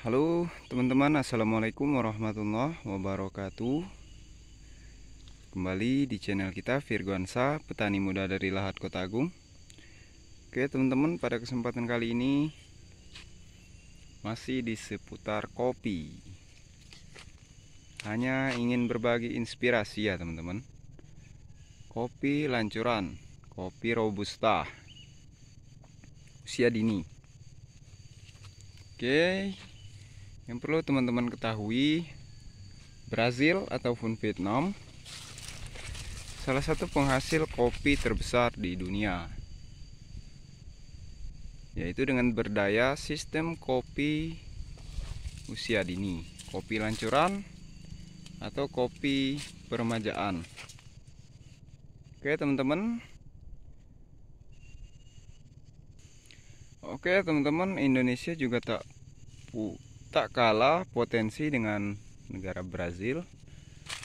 Halo teman-teman Assalamualaikum warahmatullahi wabarakatuh Kembali di channel kita Virgoansa Petani Muda dari Lahat Kota Agung Oke teman-teman pada kesempatan kali ini Masih di seputar kopi Hanya ingin berbagi inspirasi ya teman-teman Kopi lancuran Kopi robusta Usia dini Oke, yang perlu teman-teman ketahui Brazil ataupun Vietnam salah satu penghasil kopi terbesar di dunia yaitu dengan berdaya sistem kopi usia dini kopi lancuran atau kopi peremajaan oke teman-teman oke teman-teman Indonesia juga tak tak kalah potensi dengan negara Brazil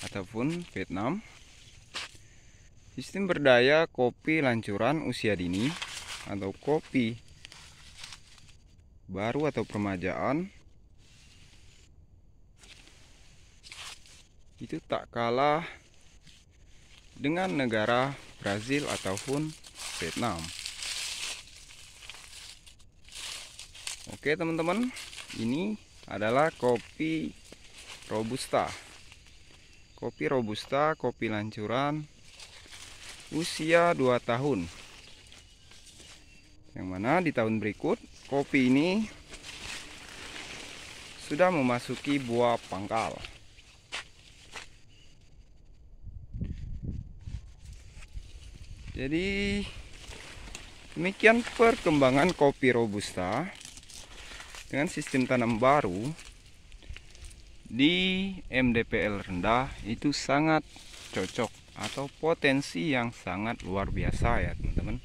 ataupun Vietnam. Sistem berdaya kopi lancuran usia dini atau kopi baru atau permajaan itu tak kalah dengan negara Brazil ataupun Vietnam. Oke teman-teman, ini adalah kopi robusta. Kopi robusta, kopi lancuran usia 2 tahun. Yang mana di tahun berikut kopi ini sudah memasuki buah pangkal. Jadi demikian perkembangan kopi robusta dengan sistem tanam baru di MDPL rendah itu sangat cocok atau potensi yang sangat luar biasa ya teman-teman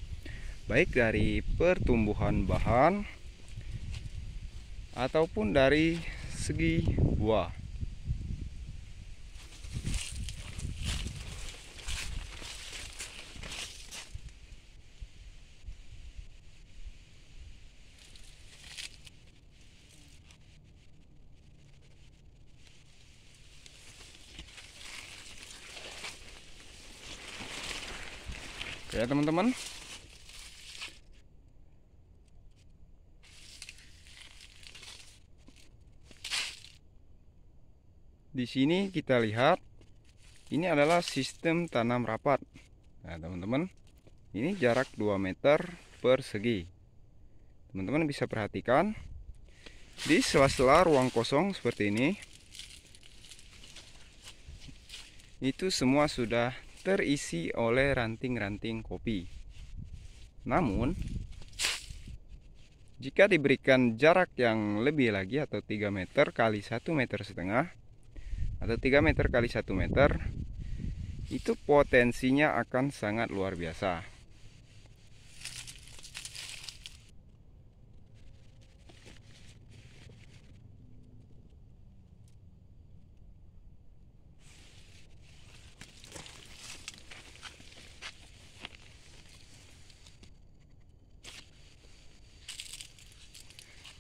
baik dari pertumbuhan bahan ataupun dari segi buah ya teman-teman di sini kita lihat ini adalah sistem tanam rapat nah teman-teman ini jarak 2 meter persegi teman-teman bisa perhatikan di sela-sela ruang kosong seperti ini itu semua sudah terisi oleh ranting-ranting kopi. Namun, jika diberikan jarak yang lebih lagi atau 3 meter kali 1 meter setengah atau 3 meter kali 1 meter, itu potensinya akan sangat luar biasa.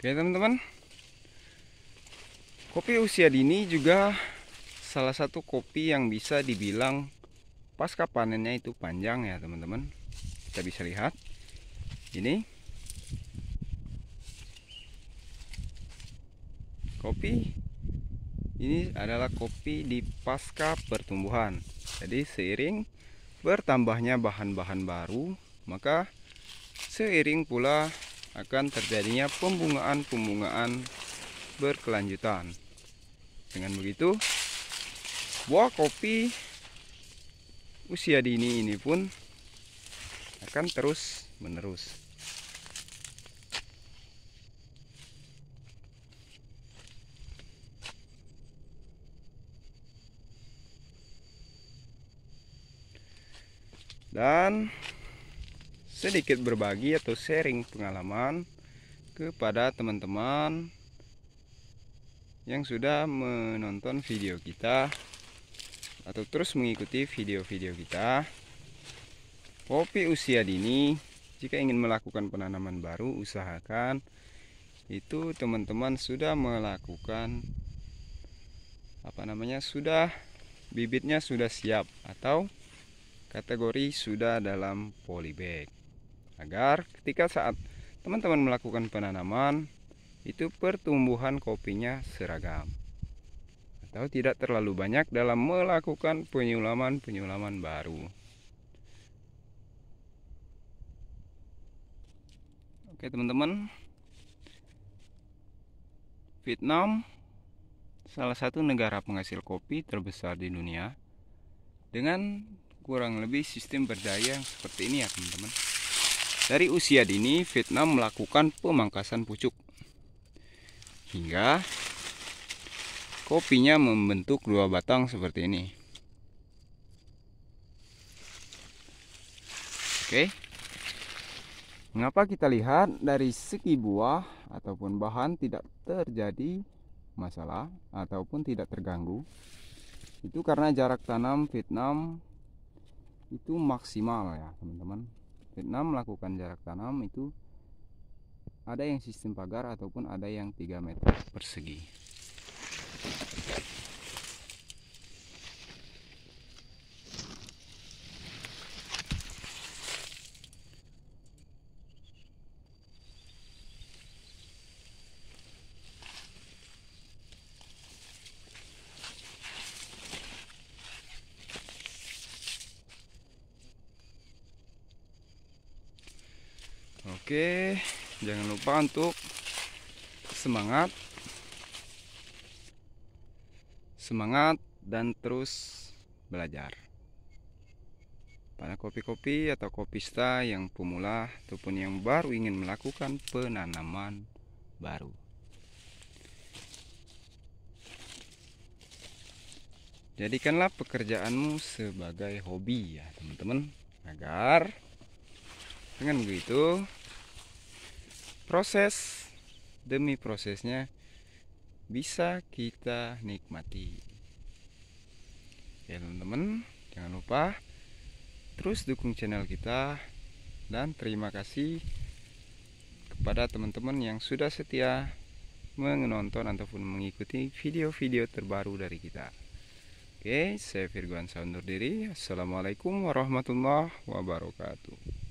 Oke teman-teman Kopi usia dini juga salah satu kopi yang bisa dibilang pasca panennya itu panjang ya teman-teman Kita bisa lihat Ini Kopi ini adalah kopi di pasca pertumbuhan Jadi seiring bertambahnya bahan-bahan baru Maka seiring pula akan terjadinya pembungaan-pembungaan berkelanjutan. Dengan begitu, buah kopi usia dini ini pun akan terus menerus. Dan sedikit berbagi atau sharing pengalaman kepada teman-teman yang sudah menonton video kita atau terus mengikuti video-video kita. Kopi usia dini, jika ingin melakukan penanaman baru, usahakan itu teman-teman sudah melakukan apa namanya sudah bibitnya sudah siap atau kategori sudah dalam polybag agar ketika saat teman-teman melakukan penanaman itu pertumbuhan kopinya seragam atau tidak terlalu banyak dalam melakukan penyulaman-penyulaman baru. Oke, teman-teman. Vietnam salah satu negara penghasil kopi terbesar di dunia dengan kurang lebih sistem berdaya seperti ini ya, teman-teman. Dari usia dini, Vietnam melakukan pemangkasan pucuk hingga kopinya membentuk dua batang seperti ini. Oke. Mengapa kita lihat dari segi buah ataupun bahan tidak terjadi masalah ataupun tidak terganggu? Itu karena jarak tanam Vietnam itu maksimal ya, teman-teman. Vietnam melakukan jarak tanam itu ada yang sistem pagar ataupun ada yang 3 meter persegi Oke, jangan lupa untuk semangat, semangat, dan terus belajar. Para kopi-kopi atau kopista yang pemula ataupun yang baru ingin melakukan penanaman baru. Jadikanlah pekerjaanmu sebagai hobi ya teman-teman agar dengan begitu, proses demi prosesnya bisa kita nikmati. Ya teman-teman, jangan lupa terus dukung channel kita dan terima kasih kepada teman-teman yang sudah setia menonton ataupun mengikuti video-video terbaru dari kita. Oke, saya Virgo Ansa diri. Assalamualaikum warahmatullahi wabarakatuh.